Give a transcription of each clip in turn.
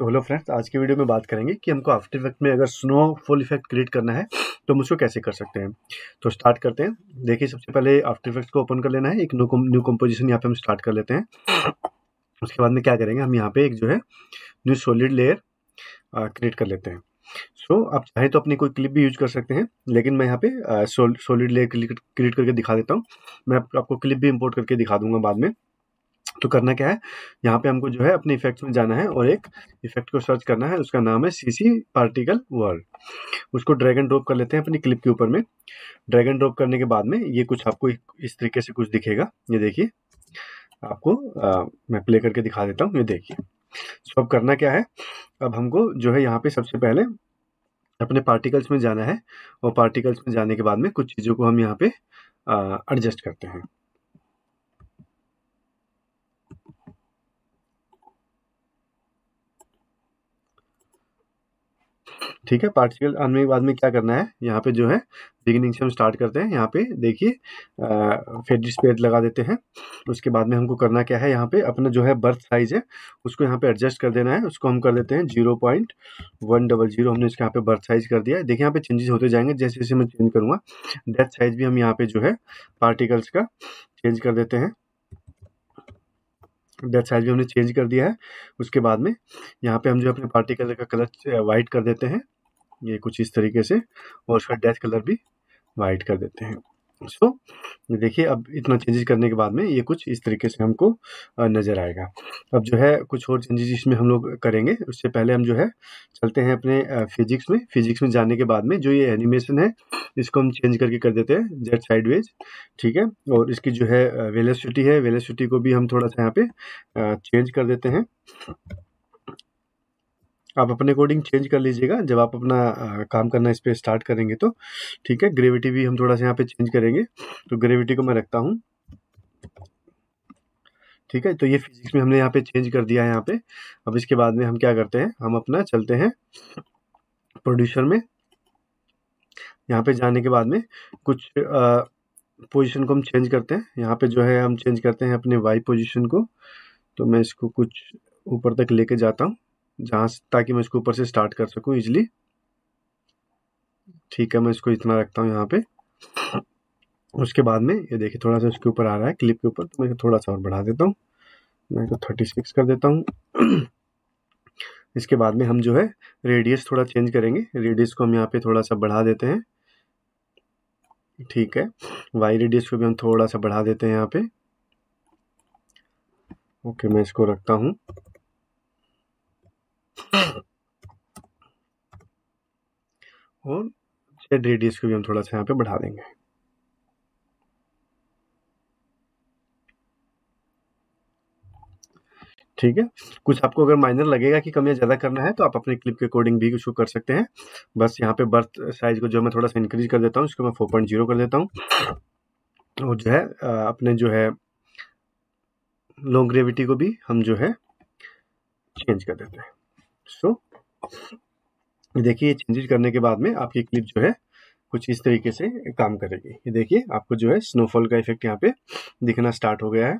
so hello friends आज की video में बात करेंगे कि हमको आफ्टर इफेक्ट में अगर स्नो फुल इफेक्ट क्रिएट करना है तो हम उसको कैसे कर सकते हैं तो स्टार्ट करते हैं देखिए सबसे पहले आफ्टर इफेक्ट को ओपन कर लेना है एक न्यू कम्पोजिशन यहाँ पे हम स्टार्ट कर लेते हैं उसके बाद में क्या करेंगे हम यहाँ पे एक जो है न्यू सॉलिड लेयर क्रिएट कर लेते हैं सो so, आप चाहे तो अपनी कोई क्लिप भी यूज कर सकते हैं लेकिन मैं यहाँ पे सॉलिड लेयर क्रिएट करके दिखा देता हूँ मैं आपको क्लिप भी इम्पोर्ट करके दिखा दूंगा बाद में तो करना क्या है यहाँ पे हमको जो है अपने इफेक्ट में जाना है और एक इफेक्ट को सर्च करना है उसका नाम है सीसी पार्टिकल वर्ल्ड उसको ड्रैग एंड ड्रॉप कर लेते हैं अपनी क्लिप के ऊपर में ड्रैग एंड ड्रॉप करने के बाद में ये कुछ आपको इस तरीके से कुछ दिखेगा ये देखिए आपको आ, मैं प्ले करके दिखा देता हूँ ये देखिए सो अब करना क्या है अब हमको जो है यहाँ पे सबसे पहले अपने पार्टिकल्स में जाना है और पार्टिकल्स में जाने के बाद में कुछ चीज़ों को हम यहाँ पे एडजस्ट करते हैं ठीक है पार्टिकल आने में बाद में क्या करना है यहाँ पे जो है बिगिनिंग से हम स्टार्ट करते हैं यहाँ पे देखिए फेडिस पेड लगा देते हैं उसके बाद में हमको करना क्या है यहाँ पे अपना जो है बर्थ साइज है उसको यहाँ पे एडजस्ट कर देना है उसको हम कर देते हैं zero point one double zero हमने इसके यहाँ पे बर्थ साइज कर दिया है देखिए यहाँ पे चेंजेस होते जाएंगे जैसे जैसे मैं चेंज करूँगा डेथ साइज भी हम यहाँ पे जो है पार्टिकल्स का चेंज कर देते हैं डेट साइज भी हमने चेंज कर दिया है उसके बाद में यहाँ पे हम जो अपने पार्टी कलर का कलर वाइट कर देते हैं ये कुछ इस तरीके से और उसका डेथ कलर भी वाइट कर देते हैं सो देखिए अब इतना चेंजेस करने के बाद में ये कुछ इस तरीके से हमको नज़र आएगा अब जो है कुछ और चेंजेस इसमें हम लोग करेंगे उससे पहले हम जो है चलते हैं अपने फिजिक्स में फिजिक्स में जाने के बाद में जो ये एनिमेशन है इसको हम चेंज करके कर देते हैं जेट साइडवेज ठीक है और इसकी जो है वेलेसिटी है वेलेसिटी को भी हम थोड़ा सा यहाँ पे चेंज कर देते हैं आप अपने अकॉर्डिंग चेंज कर लीजिएगा जब आप अपना आ, काम करना इस पर स्टार्ट करेंगे तो ठीक है ग्रेविटी भी हम थोड़ा सा यहाँ पे चेंज करेंगे तो ग्रेविटी को मैं रखता हूँ ठीक है तो ये फिजिक्स में हमने यहाँ पे चेंज कर दिया है यहाँ पे अब इसके बाद में हम क्या करते हैं हम अपना चलते हैं प्रोड्यूसर में यहाँ पे जाने के बाद में कुछ पोजीशन को हम चेंज करते हैं यहाँ पे जो है हम चेंज करते हैं अपने वाई पोजीशन को तो मैं इसको कुछ ऊपर तक लेके जाता हूँ जहाँ ताकि मैं इसको ऊपर से स्टार्ट कर सकूँ ईजिली ठीक है मैं इसको इतना रखता हूँ यहाँ पे उसके बाद में ये देखिए थोड़ा सा इसके ऊपर आ रहा है क्लिप के ऊपर तो मैं थोड़ा सा और बढ़ा देता हूँ मैं इसको थर्टी सिक्स कर देता हूँ इसके बाद में हम जो है रेडियस थोड़ा चेंज करेंगे रेडियस को हम यहाँ पे थोड़ा सा बढ़ा देते हैं ठीक है वाई रेडियस को भी हम थोड़ा सा बढ़ा देते हैं यहाँ पे ओके मैं इसको रखता हूँ और जेड रेडियस को भी हम थोड़ा सा यहाँ पे बढ़ा देंगे ठीक है कुछ आपको अगर माइनर लगेगा कि कमियाँ ज़्यादा करना है तो आप अपने क्लिप के अकॉर्डिंग भी इशू कर सकते हैं बस यहाँ पे बर्थ साइज को जो मैं थोड़ा सा इंक्रीज कर देता हूँ इसको मैं फोर पॉइंट जीरो कर देता हूँ और जो है अपने जो है लॉन्ग ग्रेविटी को भी हम जो है चेंज कर देते हैं सो देखिए ये चेंजेस करने के बाद में आपकी क्लिप जो है कुछ इस तरीके से काम करेगी ये देखिए आपको जो है स्नोफॉल का इफेक्ट यहाँ पे दिखना स्टार्ट हो गया है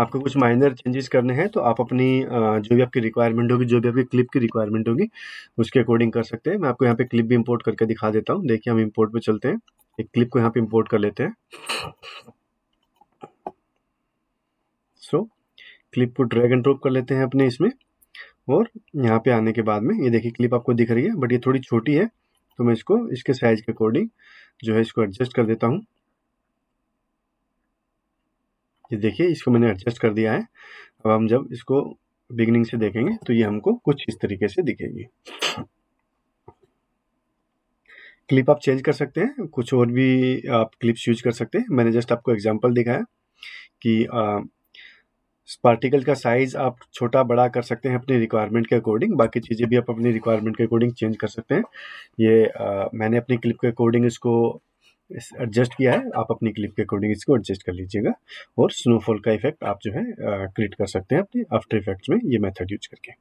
आपको कुछ माइनर चेंजेस करने हैं तो आप अपनी जो भी आपकी रिक्वायरमेंट होगी जो भी आपकी क्लिप की रिक्वायरमेंट होगी उसके अकॉर्डिंग कर सकते हैं मैं आपको यहाँ पे क्लिप भी इंपोर्ट करके दिखा देता हूँ देखिए हम इंपोर्ट पे चलते हैं एक क्लिप को यहाँ पे इंपोर्ट कर लेते हैं सो so, क्लिप को ड्रैग एंड ड्रॉप कर लेते हैं अपने इसमें और यहाँ पे आने के बाद में ये देखिए क्लिप आपको दिख रही है बट ये थोड़ी छोटी है तो मैं इसको इसके साइज के अकॉर्डिंग जो है इसको एडजस्ट कर देता हूँ ये देखिए इसको मैंने एडजस्ट कर दिया है अब हम जब इसको बिगनिंग से देखेंगे तो ये हमको कुछ इस तरीके से दिखेगी क्लिप आप चेंज कर सकते हैं कुछ और भी आप क्लिप्स यूज कर सकते हैं मैंने जस्ट आपको एग्जांपल दिखाया कि पार्टिकल का साइज आप छोटा बड़ा कर सकते हैं अपनी रिक्वायरमेंट के अकॉर्डिंग बाकी चीज़ें भी आप अपनी रिक्वायरमेंट के अकॉर्डिंग चेंज कर सकते हैं ये आ, मैंने अपनी क्लिप के अकॉर्डिंग इसको एडजस्ट किया है आप अपनी क्लिप के अकॉर्डिंग इसको एडजस्ट कर लीजिएगा और स्नोफॉल का इफेक्ट आप जो है क्रिएट कर सकते हैं अपने आफ्टर इफेक्ट्स में ये मेथड यूज करके